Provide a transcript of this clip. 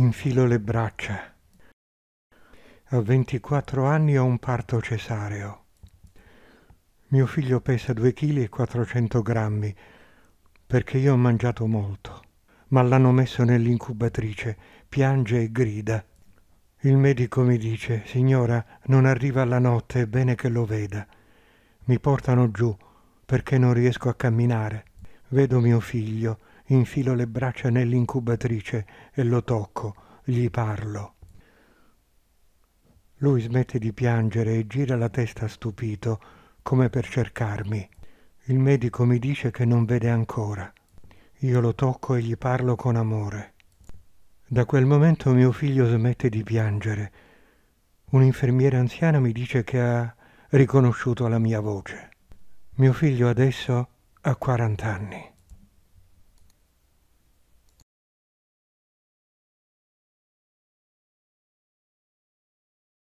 infilo le braccia. A 24 anni ho un parto cesareo. Mio figlio pesa 2 kg e 400 grammi perché io ho mangiato molto, ma l'hanno messo nell'incubatrice, piange e grida. Il medico mi dice, signora, non arriva la notte, è bene che lo veda. Mi portano giù perché non riesco a camminare. Vedo mio figlio, infilo le braccia nell'incubatrice e lo tocco, gli parlo. Lui smette di piangere e gira la testa stupito, come per cercarmi. Il medico mi dice che non vede ancora. Io lo tocco e gli parlo con amore. Da quel momento mio figlio smette di piangere. Un'infermiera anziana mi dice che ha riconosciuto la mia voce. Mio figlio adesso ha 40 anni.